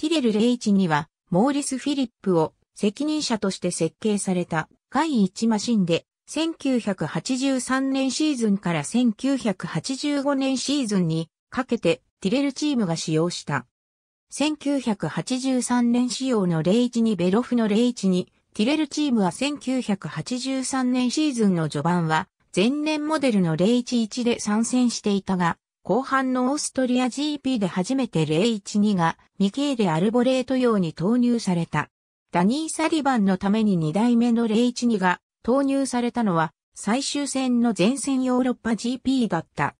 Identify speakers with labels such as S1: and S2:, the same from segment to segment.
S1: ティレル01には、モーリス・フィリップを責任者として設計された第1マシンで、1983年シーズンから1985年シーズンにかけてティレルチームが使用した。1983年仕様の0 1にベロフの0 1に、ティレルチームは1983年シーズンの序盤は前年モデルの011で参戦していたが、後半のオーストリア GP で初めて012がミケーレ・アルボレート用に投入された。ダニー・サリバンのために2代目の012が投入されたのは最終戦の前線ヨーロッパ GP だった。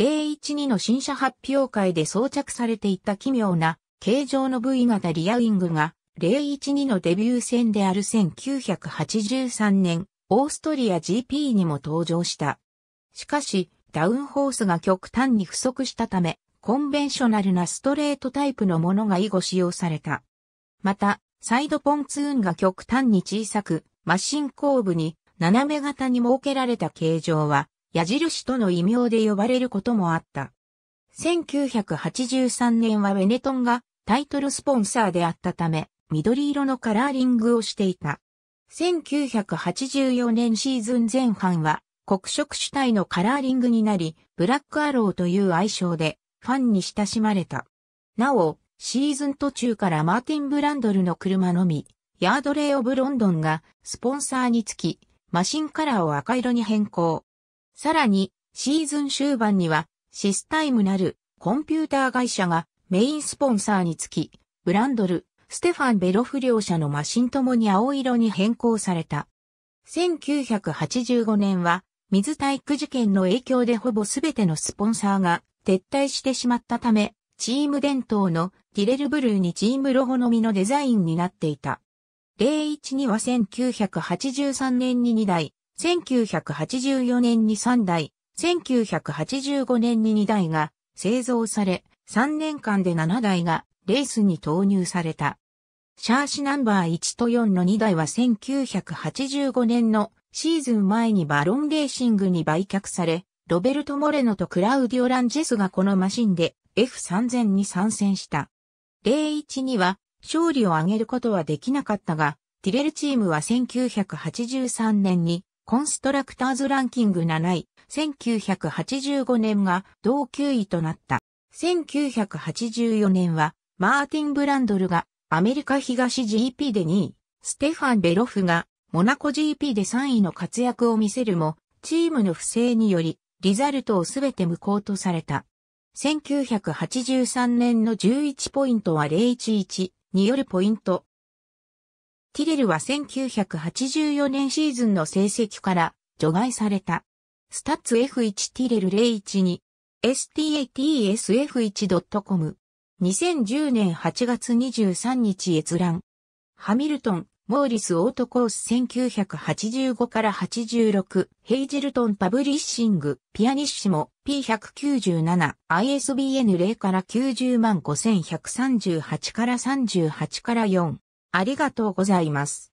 S1: 012の新車発表会で装着されていた奇妙な形状の V 型リアウィングが012のデビュー戦である1983年オーストリア GP にも登場した。しかし、ダウンホースが極端に不足したため、コンベンショナルなストレートタイプのものが以後使用された。また、サイドポンツーンが極端に小さく、マシン後部に斜め型に設けられた形状は、矢印との異名で呼ばれることもあった。1983年はベネトンがタイトルスポンサーであったため、緑色のカラーリングをしていた。1984年シーズン前半は、黒色主体のカラーリングになり、ブラックアローという愛称でファンに親しまれた。なお、シーズン途中からマーティン・ブランドルの車のみ、ヤードレイ・オブ・ロンドンがスポンサーにつき、マシンカラーを赤色に変更。さらに、シーズン終盤には、シスタイムなるコンピューター会社がメインスポンサーにつき、ブランドル、ステファン・ベロフ両社のマシンともに青色に変更された。1985年は水体育事件の影響でほぼ全てのスポンサーが撤退してしまったため、チーム伝統のティレルブルーにチームロゴのみのデザインになっていた。01には1983年に2台、1984年に3台、1985年に2台が製造され、3年間で7台がレースに投入された。シャーシナンバー1と4の2台は1985年のシーズン前にバロンレーシングに売却され、ロベルト・モレノとクラウディオ・ランジェスがこのマシンで F3000 に参戦した。01には勝利を挙げることはできなかったが、ティレルチームは1983年にコンストラクターズランキング7位、1985年が同9位となった。1984年はマーティン・ブランドルがアメリカ東 GP で2位、ステファン・ベロフがモナコ GP で3位の活躍を見せるも、チームの不正により、リザルトをすべて無効とされた。1983年の11ポイントは011によるポイント。ティレルは1984年シーズンの成績から除外された。スタッツ F1 ティレル012 statsf1.com2010 年8月23日閲覧。ハミルトンモーリス・オートコース1985から86、ヘイジルトン・パブリッシング、ピアニッシモ、P197、ISBN 0から90万5138から38から4。ありがとうございます。